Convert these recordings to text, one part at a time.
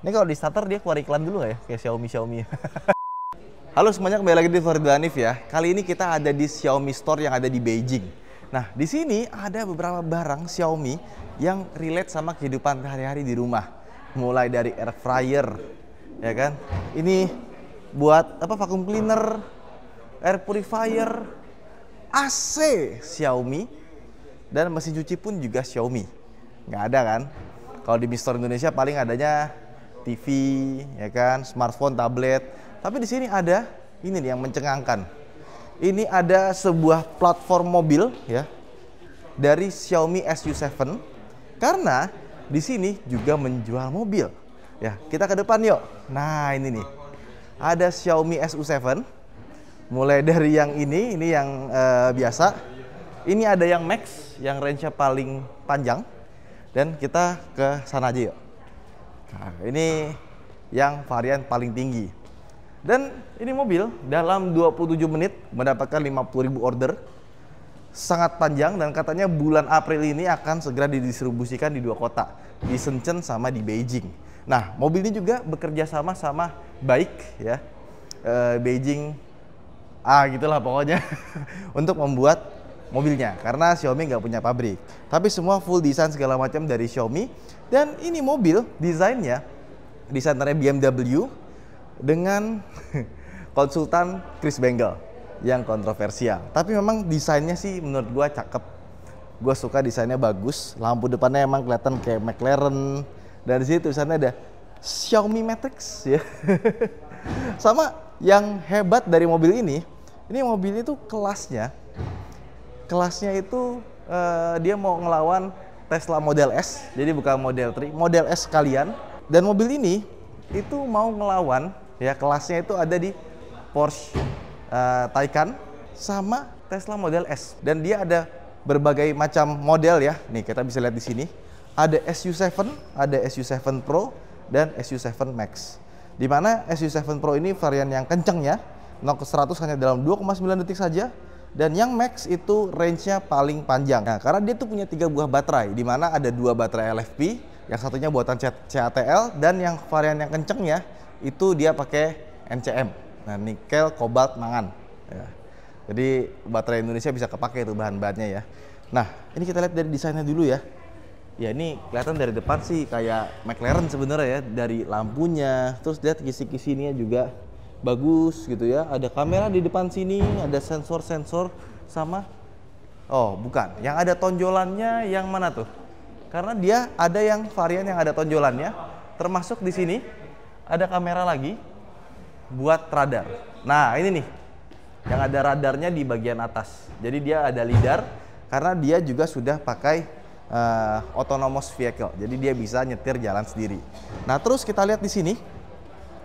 Ini kalau di starter dia keluar iklan dulu nggak ya? Kayak Xiaomi Xiaomi. Halo semuanya kembali lagi di Farid Hanif ya. Kali ini kita ada di Xiaomi Store yang ada di Beijing. Nah, di sini ada beberapa barang Xiaomi yang relate sama kehidupan sehari-hari di rumah. Mulai dari air fryer, ya kan? Ini buat apa vacuum cleaner, air purifier, AC Xiaomi dan mesin cuci pun juga Xiaomi. Nggak ada kan? Kalau di Mister Indonesia paling adanya TV, ya kan, smartphone, tablet. Tapi di sini ada ini nih yang mencengangkan. Ini ada sebuah platform mobil ya dari Xiaomi SU7 karena di sini juga menjual mobil. Ya, kita ke depan yuk. Nah, ini nih. Ada Xiaomi SU7 mulai dari yang ini, ini yang uh, biasa. Ini ada yang max yang range-nya paling panjang dan kita ke sana aja yuk. Nah, ini yang varian paling tinggi. Dan ini mobil dalam 27 menit mendapatkan 50.000 order. Sangat panjang dan katanya bulan April ini akan segera didistribusikan di dua kota, di Shenzhen sama di Beijing. Nah, mobil ini juga bekerja sama sama baik ya. E, Beijing ah, gitulah pokoknya untuk membuat mobilnya karena Xiaomi nggak punya pabrik. Tapi semua full desain segala macam dari Xiaomi dan ini mobil desainnya, desainernya BMW dengan konsultan Chris Bengel yang kontroversial. Tapi memang desainnya sih menurut gue cakep. Gue suka desainnya bagus. Lampu depannya emang kelihatan kayak McLaren. Dan di situ tulisannya ada Xiaomi Matrix ya. Sama yang hebat dari mobil ini, ini mobil itu kelasnya kelasnya itu uh, dia mau ngelawan Tesla Model S, jadi bukan Model 3, Model S kalian. Dan mobil ini itu mau ngelawan ya kelasnya itu ada di Porsche uh, Taycan sama Tesla Model S dan dia ada berbagai macam model ya. Nih kita bisa lihat di sini ada SU7, ada SU7 Pro dan SU7 Max. Dimana SU7 Pro ini varian yang kencang ya, 0 ke 100 hanya dalam 2,9 detik saja dan yang max itu range-nya paling panjang. Nah, karena dia tuh punya tiga buah baterai, di mana ada dua baterai LFP, yang satunya buatan CATL, dan yang varian yang kenceng ya, itu dia pakai NCM, nah nikel, kobalt, mangan. Ya. Jadi baterai Indonesia bisa kepake itu bahan-bahannya ya. Nah, ini kita lihat dari desainnya dulu ya. Ya ini kelihatan dari depan sih kayak McLaren sebenarnya ya, dari lampunya, terus lihat kisi-kisinya juga bagus gitu ya. Ada kamera di depan sini, ada sensor-sensor sama Oh, bukan. Yang ada tonjolannya yang mana tuh? Karena dia ada yang varian yang ada tonjolannya, termasuk di sini ada kamera lagi buat radar. Nah, ini nih. Yang ada radarnya di bagian atas. Jadi dia ada lidar karena dia juga sudah pakai uh, autonomous vehicle. Jadi dia bisa nyetir jalan sendiri. Nah, terus kita lihat di sini.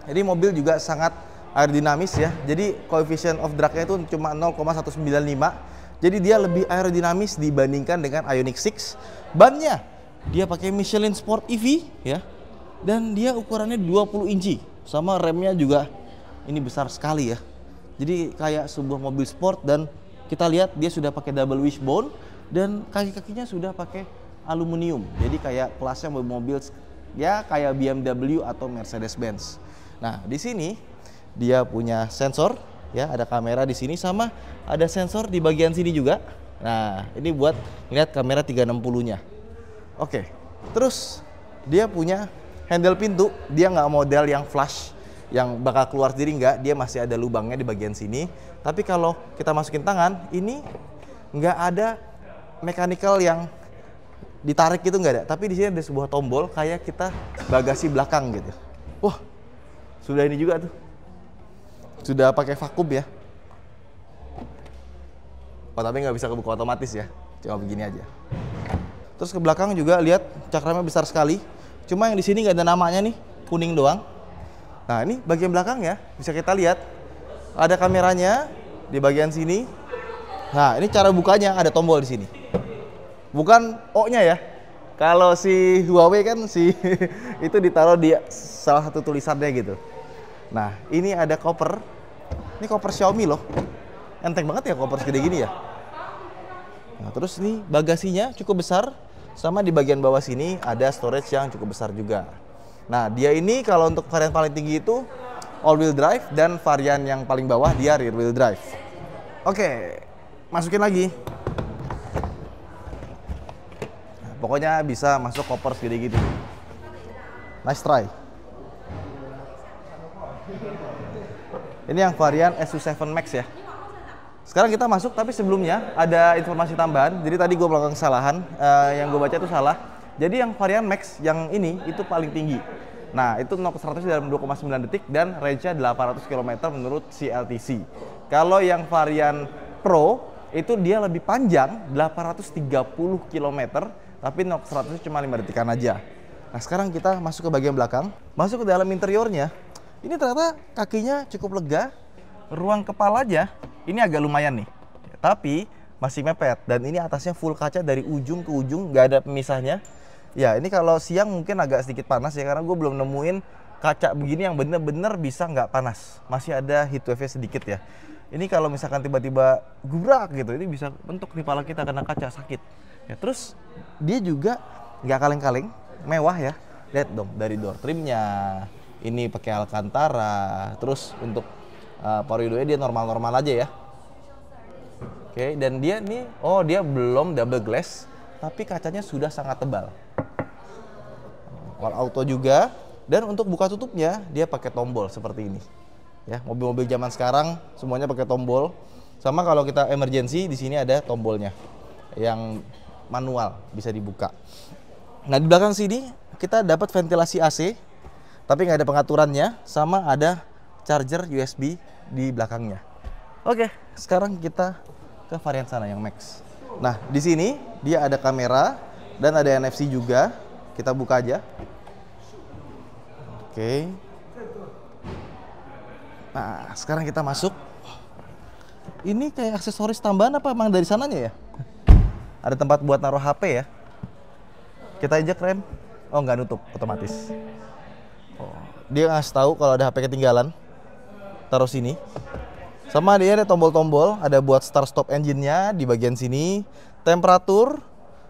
Jadi mobil juga sangat aerodinamis ya. Jadi coefficient of drag-nya itu cuma 0,195. Jadi dia lebih aerodinamis dibandingkan dengan Ioniq 6. Bannya dia pakai Michelin Sport EV ya. Dan dia ukurannya 20 inci sama remnya juga ini besar sekali ya. Jadi kayak sebuah mobil sport dan kita lihat dia sudah pakai double wishbone dan kaki-kakinya sudah pakai aluminium. Jadi kayak kelasnya mobil ya kayak BMW atau Mercedes Benz. Nah, di sini dia punya sensor ya ada kamera di sini sama ada sensor di bagian sini juga nah ini buat lihat kamera 360 nya oke terus dia punya handle pintu dia nggak model yang flash, yang bakal keluar sendiri nggak dia masih ada lubangnya di bagian sini tapi kalau kita masukin tangan ini nggak ada mechanical yang ditarik gitu nggak ada tapi di sini ada sebuah tombol kayak kita bagasi belakang gitu wah sudah ini juga tuh sudah pakai vakum ya. Oh tapi nggak bisa kebuka otomatis ya. coba begini aja. Terus ke belakang juga lihat cakramnya besar sekali. Cuma yang di sini nggak ada namanya nih, kuning doang. Nah ini bagian belakang ya, bisa kita lihat. Ada kameranya di bagian sini. Nah ini cara bukanya ada tombol di sini. Bukan O-nya ya. Kalau si Huawei kan si itu ditaruh di salah satu tulisannya gitu. Nah ini ada koper ini koper Xiaomi loh. Enteng banget ya koper segede gini ya. Nah, terus ini bagasinya cukup besar. Sama di bagian bawah sini ada storage yang cukup besar juga. Nah, dia ini kalau untuk varian paling tinggi itu all wheel drive dan varian yang paling bawah dia rear wheel drive. Oke, masukin lagi. Nah, pokoknya bisa masuk koper segede gini. Nice try. Ini yang varian SU7 Max ya. Sekarang kita masuk, tapi sebelumnya ada informasi tambahan. Jadi tadi gue melakukan kesalahan, uh, yang gue baca itu salah. Jadi yang varian Max yang ini itu paling tinggi. Nah, itu 0 ke 100 dalam 2,9 detik dan range-nya 800 km menurut CLTC. Kalau yang varian Pro itu dia lebih panjang 830 km tapi 0 100 cuma 5 detikan aja. Nah, sekarang kita masuk ke bagian belakang. Masuk ke dalam interiornya. Ini ternyata kakinya cukup lega, ruang kepala aja ini agak lumayan nih. Tapi masih mepet dan ini atasnya full kaca dari ujung ke ujung, nggak ada pemisahnya. Ya ini kalau siang mungkin agak sedikit panas ya karena gue belum nemuin kaca begini yang bener-bener bisa nggak panas. Masih ada heat wave sedikit ya. Ini kalau misalkan tiba-tiba gubrak gitu, ini bisa bentuk di kepala kita kena kaca sakit. Ya terus dia juga nggak kaleng-kaleng, mewah ya. Lihat dong dari door trimnya, ini pakai Alcantara terus untuk uh, eh, power dia normal-normal aja ya oke okay, dan dia nih oh dia belum double glass tapi kacanya sudah sangat tebal all auto juga dan untuk buka tutupnya dia pakai tombol seperti ini ya mobil-mobil zaman sekarang semuanya pakai tombol sama kalau kita emergency di sini ada tombolnya yang manual bisa dibuka nah di belakang sini kita dapat ventilasi AC tapi nggak ada pengaturannya, sama ada charger USB di belakangnya. Oke, sekarang kita ke varian sana yang Max. Nah, di sini dia ada kamera dan ada NFC juga. Kita buka aja. Oke. Nah, sekarang kita masuk. Ini kayak aksesoris tambahan apa emang dari sananya ya? Ada tempat buat naruh HP ya? Kita injek rem. Oh, nggak nutup, otomatis. Dia ngasih tahu kalau ada HP ketinggalan. Taruh sini. Sama dia ada tombol-tombol, ada buat start stop engine-nya di bagian sini, temperatur,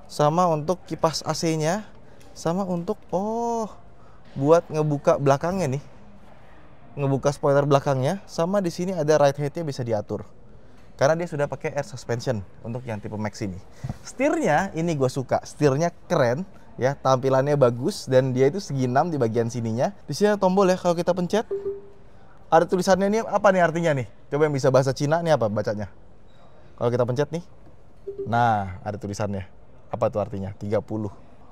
sama untuk kipas AC-nya, sama untuk oh buat ngebuka belakangnya nih. Ngebuka spoiler belakangnya, sama di sini ada ride height nya bisa diatur karena dia sudah pakai air suspension untuk yang tipe Max ini. stirnya ini gue suka, stirnya keren, ya tampilannya bagus dan dia itu segi 6 di bagian sininya di sini ada tombol ya kalau kita pencet ada tulisannya ini apa nih artinya nih coba yang bisa bahasa Cina nih apa bacanya kalau kita pencet nih nah ada tulisannya apa tuh artinya 30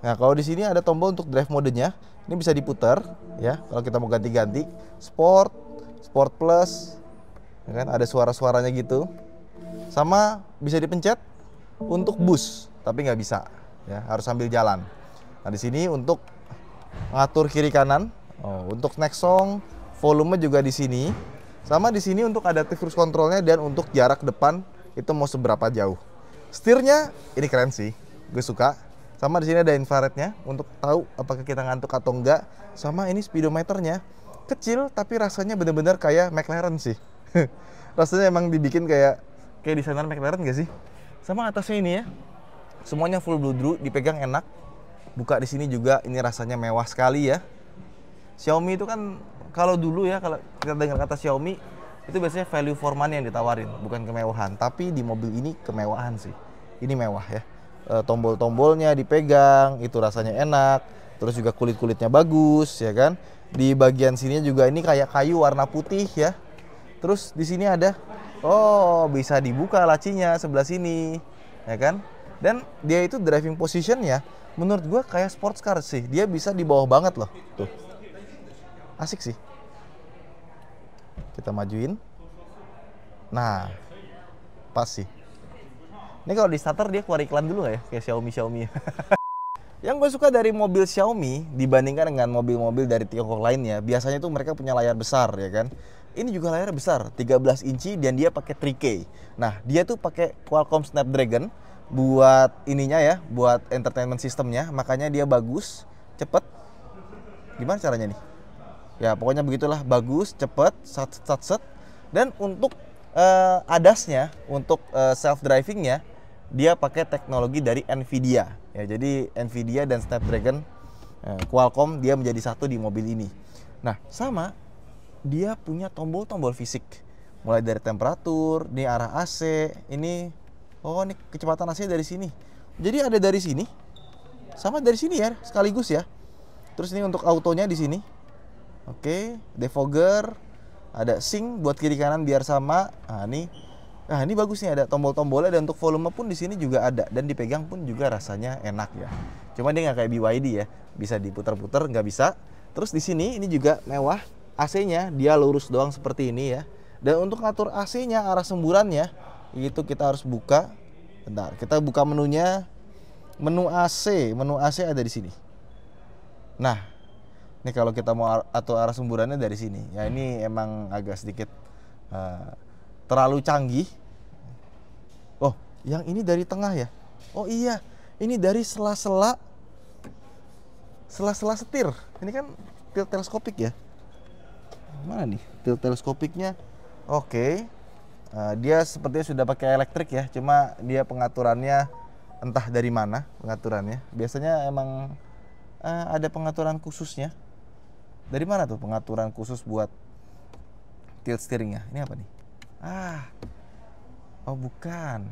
nah kalau di sini ada tombol untuk drive modenya ini bisa diputar ya kalau kita mau ganti-ganti sport sport plus ya kan ada suara-suaranya gitu sama bisa dipencet untuk bus tapi nggak bisa ya harus sambil jalan Nah di sini untuk ngatur kiri kanan. Oh, untuk next song volume juga di sini. Sama di sini untuk ada cruise controlnya dan untuk jarak depan itu mau seberapa jauh. stirnya ini keren sih, gue suka. Sama di sini ada infrarednya untuk tahu apakah kita ngantuk atau enggak. Sama ini speedometernya kecil tapi rasanya bener-bener kayak McLaren sih. rasanya emang dibikin kayak kayak desainer McLaren gak sih? Sama atasnya ini ya, semuanya full blue dipegang enak buka di sini juga ini rasanya mewah sekali ya Xiaomi itu kan kalau dulu ya kalau kita dengar kata Xiaomi itu biasanya value for money yang ditawarin bukan kemewahan tapi di mobil ini kemewahan sih ini mewah ya e, tombol-tombolnya dipegang itu rasanya enak terus juga kulit-kulitnya bagus ya kan di bagian sini juga ini kayak kayu warna putih ya terus di sini ada oh bisa dibuka lacinya sebelah sini ya kan dan dia itu driving position ya menurut gue kayak sports car sih dia bisa di bawah banget loh tuh asik sih kita majuin nah pas sih ini kalau di starter dia keluar iklan dulu nggak ya kayak Xiaomi Xiaomi yang gue suka dari mobil Xiaomi dibandingkan dengan mobil-mobil dari Tiongkok lainnya biasanya tuh mereka punya layar besar ya kan ini juga layar besar 13 inci dan dia pakai 3K nah dia tuh pakai Qualcomm Snapdragon buat ininya ya, buat entertainment sistemnya, makanya dia bagus, cepet. Gimana caranya nih? Ya pokoknya begitulah, bagus, cepet, sat sat set. Dan untuk uh, adasnya, untuk uh, eh, self drivingnya, dia pakai teknologi dari Nvidia. Ya jadi Nvidia dan Snapdragon eh, Qualcomm dia menjadi satu di mobil ini. Nah sama dia punya tombol-tombol fisik mulai dari temperatur, ini arah AC, ini oh ini kecepatan AC dari sini jadi ada dari sini sama dari sini ya sekaligus ya terus ini untuk autonya di sini oke okay. defogger ada sync buat kiri kanan biar sama nah ini Nah ini bagus nih ada tombol-tombolnya dan untuk volume pun di sini juga ada dan dipegang pun juga rasanya enak ya. Cuma dia nggak kayak BYD ya, bisa diputar-putar nggak bisa. Terus di sini ini juga mewah AC-nya dia lurus doang seperti ini ya. Dan untuk ngatur AC-nya arah semburannya itu kita harus buka bentar kita buka menunya menu AC menu AC ada di sini nah ini kalau kita mau atau arah semburannya dari sini ya ini emang agak sedikit uh, terlalu canggih oh yang ini dari tengah ya oh iya ini dari sela-sela sela-sela setir ini kan tilt teleskopik ya mana nih tilt teleskopiknya oke okay. Eh, dia sepertinya sudah pakai elektrik ya, cuma dia pengaturannya entah dari mana pengaturannya. Biasanya emang uh, ada pengaturan khususnya. Dari mana tuh pengaturan khusus buat tilt steeringnya? Ini apa nih? Ah, oh bukan.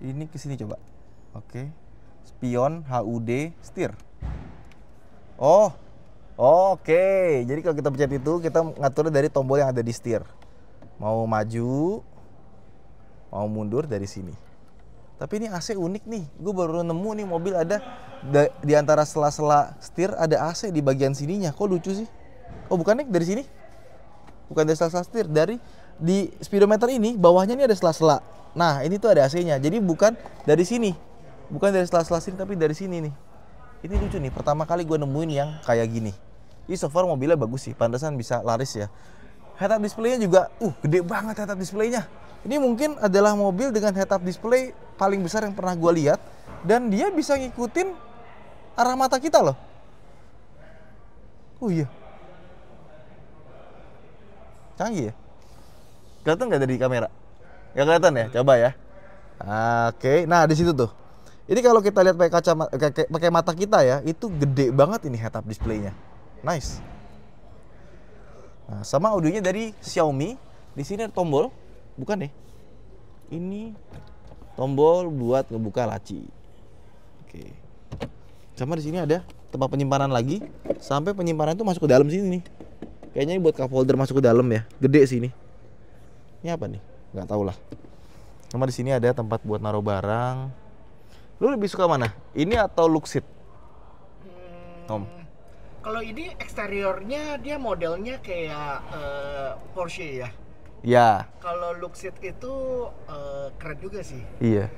Ini ke sini coba. Oke. Okay. Spion HUD steer. Oh, Oke, jadi kalau kita pencet itu kita ngaturnya dari tombol yang ada di setir. Mau maju, mau mundur dari sini. Tapi ini AC unik nih, gue baru nemu nih mobil ada di antara sela-sela setir ada AC di bagian sininya. Kok lucu sih? Oh bukan nih dari sini? Bukan dari sela-sela setir, dari di speedometer ini bawahnya ini ada sela-sela. Nah ini tuh ada AC-nya, jadi bukan dari sini, bukan dari sela-sela sini tapi dari sini nih ini lucu nih pertama kali gue nemuin yang kayak gini ini so far mobilnya bagus sih pantesan bisa laris ya head up displaynya juga uh gede banget head up displaynya ini mungkin adalah mobil dengan head up display paling besar yang pernah gue lihat dan dia bisa ngikutin arah mata kita loh oh iya canggih ya kelihatan nggak dari kamera nggak kelihatan ya coba ya oke nah di situ tuh ini kalau kita lihat pakai kacamata pakai mata kita ya, itu gede banget ini head-up displaynya. Nice. Nah, sama audionya dari Xiaomi. Di sini ada tombol, bukan nih? Ini tombol buat ngebuka laci. Oke. Sama di sini ada tempat penyimpanan lagi. Sampai penyimpanan itu masuk ke dalam sini nih. Kayaknya ini buat cup holder masuk ke dalam ya. Gede sih ini. Ini apa nih? Nggak tau lah. Sama di sini ada tempat buat naruh barang Lu lebih suka mana? Ini atau Luxit? Hmm, Om. Kalau ini eksteriornya dia modelnya kayak uh, Porsche ya. Ya. Kalau Luxit itu uh, keren juga sih. Iya.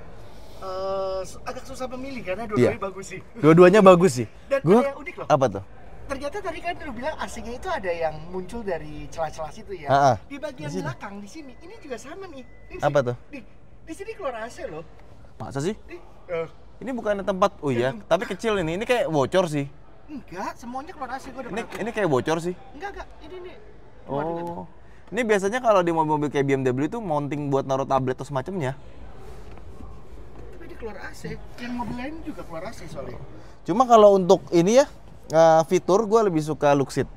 Uh, agak susah memilih karena iya. dua-duanya iya. bagus sih. Dua-duanya bagus sih. Dan gua, ada yang unik loh. Apa tuh? ternyata tadi kan lu bilang asingnya itu ada yang muncul dari celah-celah situ ya. A Di bagian di belakang di sini, ini juga sama nih. Apa tuh? Di, di sini keluar AC loh. Masa sih? Di, Uh. Ini bukan tempat, oh iya, tapi kecil ini. Ini kayak bocor sih. Enggak, semuanya keluar AC gue Ini ini kayak bocor sih. Enggak, enggak. Ini nih. Oh. Ini biasanya kalau di mobil-mobil kayak BMW itu mounting buat naruh tablet atau semacamnya. Tapi dia keluar AC. Yang mobil lain juga keluar AC soalnya. Cuma kalau untuk ini ya, eh, fitur gue lebih suka Luxit.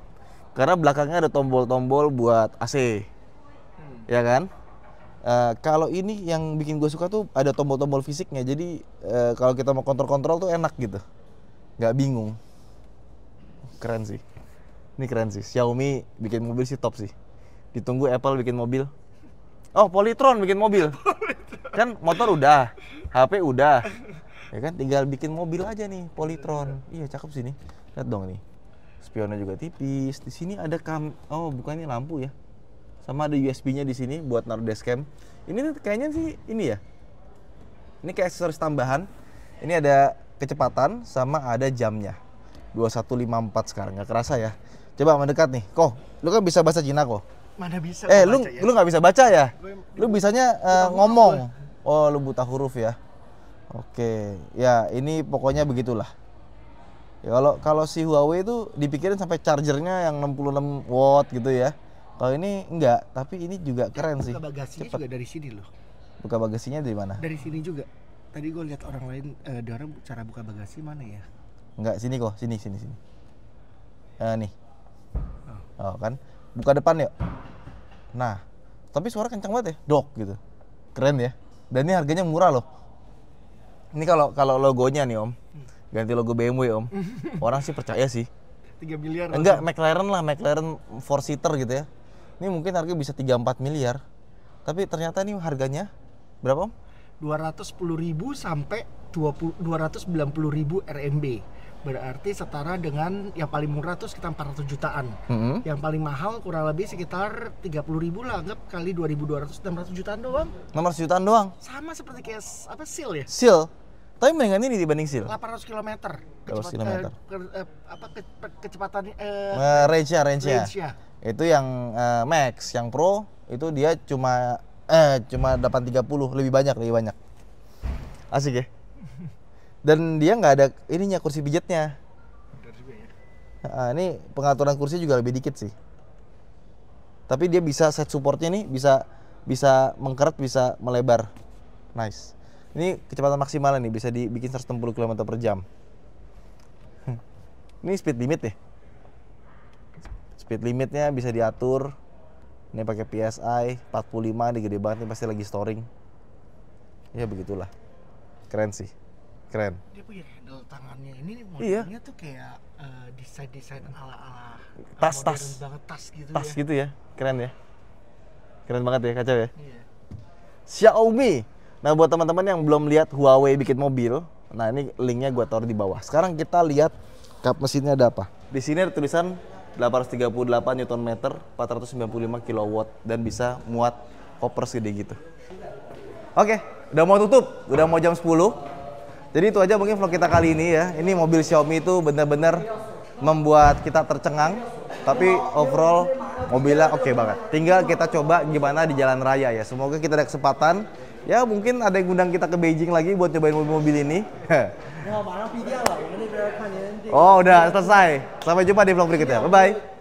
Karena belakangnya ada tombol-tombol buat AC. Hmm. Ya kan? Eh, kalau ini yang bikin gue suka tuh ada tombol-tombol fisiknya jadi uh, kalau kita mau kontrol-kontrol tuh enak gitu nggak bingung keren sih ini keren sih Xiaomi bikin mobil sih top sih ditunggu Apple bikin mobil oh Polytron bikin mobil kan motor udah HP udah ya kan tinggal bikin mobil aja nih Polytron iya cakep sih nih lihat dong nih spionnya juga tipis di sini ada kam oh bukan ini lampu ya sama ada USB-nya di sini buat naruh dashcam. Ini kayaknya sih ini ya. Ini kayak aksesoris tambahan. Ini ada kecepatan sama ada jamnya. 2154 sekarang nggak kerasa ya. Coba mendekat nih. Kok, lu kan bisa bahasa Cina kok? Mana bisa Eh, lu ya? lu nggak bisa baca ya? Lu, bisanya uh, ngomong. Ya? Oh, lu buta huruf ya. Oke. Ya, ini pokoknya begitulah. Ya kalau kalau si Huawei itu dipikirin sampai chargernya yang 66 watt gitu ya. Kalau ini enggak, tapi ini juga eh, keren buka sih. Buka bagasinya Cepet. juga dari sini loh. Buka bagasinya dari mana? Dari sini juga. Tadi gue lihat orang lain, uh, dia orang cara buka bagasi mana ya? Enggak, sini kok, sini sini sini. Uh, nih. Oh. oh kan, buka depan yuk. Nah, tapi suara kencang banget ya, dok gitu. Keren ya. Dan ini harganya murah loh. Ini kalau kalau logonya nih om, hmm. ganti logo BMW om, orang sih percaya sih. 3 miliar. Enggak, McLaren lah, McLaren four seater gitu ya ini mungkin harga bisa 3-4 miliar. Tapi ternyata ini harganya berapa om? 210.000 sampai 20, 290.000 RMB berarti setara dengan yang paling murah itu sekitar 400 jutaan mm -hmm. yang paling mahal kurang lebih sekitar 30.000 lah anggap kali 2200 600 jutaan doang 600 jutaan doang sama seperti kayak apa seal ya seal tapi mendingan ini dibanding seal 800 km 800 km eh, apa ke, ke, kecepatan eh, uh, range-nya range-nya range itu yang uh, Max yang Pro itu dia cuma eh cuma 830 lebih banyak lebih banyak asik ya dan dia nggak ada ininya kursi pijatnya nah, ini pengaturan kursi juga lebih dikit sih tapi dia bisa set supportnya nih bisa bisa mengkeret bisa melebar nice ini kecepatan maksimal nih bisa dibikin 160 km per jam hm. ini speed limit ya speed limitnya bisa diatur ini pakai PSI 45 ini gede banget ini pasti lagi storing ya begitulah keren sih keren dia punya handle tangannya ini iya. modelnya iya. tuh kayak uh, eh, desain desain ala ala tas tas banget tas gitu tas ya. gitu ya keren ya keren banget ya kacau ya iya. Xiaomi nah buat teman-teman yang belum lihat Huawei bikin mobil nah ini linknya gue taruh di bawah sekarang kita lihat kap mesinnya ada apa di sini ada tulisan 838 Newton meter, 495 kilowatt dan bisa muat koper segede gitu. Oke, udah mau tutup, udah mau jam 10. Jadi itu aja mungkin vlog kita kali ini ya. Ini mobil Xiaomi itu benar-benar membuat kita tercengang, tapi overall mobilnya oke okay banget. Tinggal kita coba gimana di jalan raya ya. Semoga kita ada kesempatan ya mungkin ada yang undang kita ke Beijing lagi buat cobain mobil-mobil ini. oh, udah selesai. Sampai jumpa di vlog berikutnya. Bye-bye.